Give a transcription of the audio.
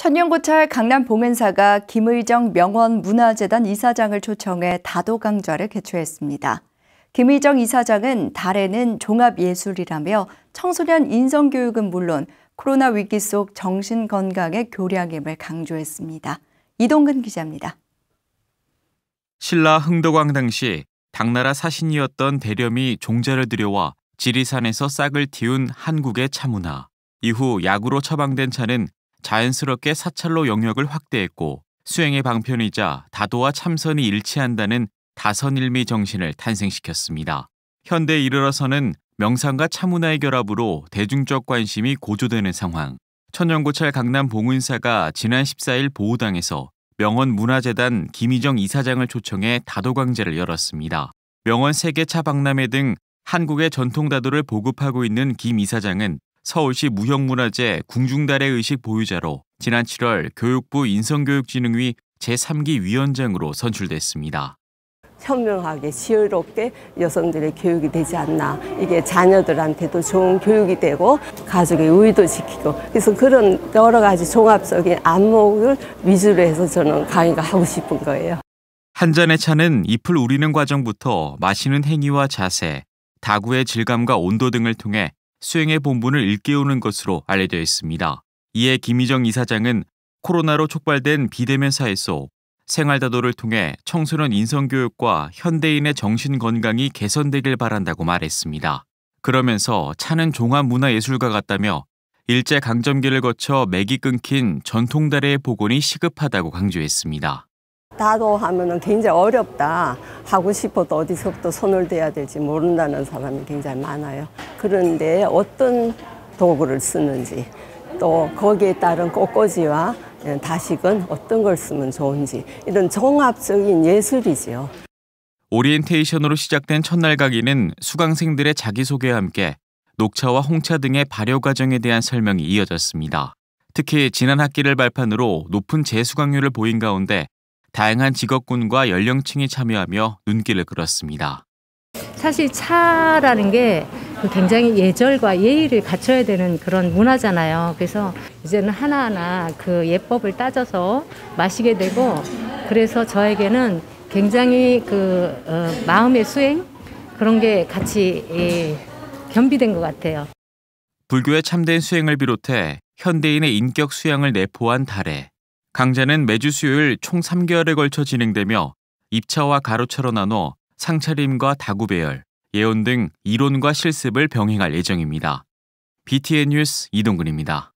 천년고찰 강남 봉은사가 김의정 명원 문화재단 이사장을 초청해 다도강좌를 개최했습니다. 김의정 이사장은 달에는 종합예술이라며 청소년 인성교육은 물론 코로나 위기 속 정신건강의 교량임을 강조했습니다. 이동근 기자입니다. 신라 흥덕왕 당시 당나라 사신이었던 대렴이 종자를 들여와 지리산에서 싹을 틔운 한국의 차문화. 이후 약으로 처방된 차는 자연스럽게 사찰로 영역을 확대했고 수행의 방편이자 다도와 참선이 일치한다는 다선일미 정신을 탄생시켰습니다. 현대에 이르러서는 명상과 차문화의 결합으로 대중적 관심이 고조되는 상황. 천연고찰 강남 봉은사가 지난 14일 보호당에서 명언문화재단 김희정 이사장을 초청해 다도강제를 열었습니다. 명언 세계차 박람회 등 한국의 전통 다도를 보급하고 있는 김 이사장은 서울시 무형문화재 궁중달의 의식 보유자로 지난 7월 교육부 인성교육진흥위 제3기 위원장으로 선출됐습니다. 현명하게 시혜롭게 여성들의 교육이 되지 않나 이게 자녀들한테도 좋은 교육이 되고 가족의 우 의도 지키고 그래서 그런 여러 가지 종합적인 안목을 위주로 해서 저는 강의가 하고 싶은 거예요. 한 잔의 차는 잎을 우리는 과정부터 마시는 행위와 자세, 다구의 질감과 온도 등을 통해 수행의 본분을 일깨우는 것으로 알려져 있습니다. 이에 김희정 이사장은 코로나로 촉발된 비대면 사에서 생활다도를 통해 청소년 인성교육과 현대인의 정신건강이 개선되길 바란다고 말했습니다. 그러면서 차는 종합문화예술가 같다며 일제 강점기를 거쳐 맥이 끊긴 전통다래의 복원이 시급하다고 강조했습니다. 다도 하면은 굉장히 어렵다. 하고 싶어도 어디서부터 손을 대야 될지 모른다는 사람이 굉장히 많아요. 그런데 어떤 도구를 쓰는지 또 거기에 따른 꽃꽂이와 예, 다식은 어떤 걸 쓰면 좋은지 이런 종합적인 예술이지요. 오리엔테이션으로 시작된 첫날 강의는 수강생들의 자기소개와 함께 녹차와 홍차 등의 발효 과정에 대한 설명이 이어졌습니다. 특히 지난 학기를 발판으로 높은 재수강률을 보인 가운데 다양한 직업군과 연령층이 참여하며 눈길을 끌었습니다. 사실 차라는 게 그 굉장히 예절과 예의를 갖춰야 되는 그런 문화잖아요. 그래서 이제는 하나하나 그 예법을 따져서 마시게 되고 그래서 저에게는 굉장히 그 어, 마음의 수행 그런 게 같이 예, 겸비된 것 같아요. 불교의 참된 수행을 비롯해 현대인의 인격 수양을 내포한 달에 강좌는 매주 수요일 총 3개월에 걸쳐 진행되며 입차와 가로차로 나눠 상차림과 다구 배열, 예언 등 이론과 실습을 병행할 예정입니다. BTN 뉴스 이동근입니다.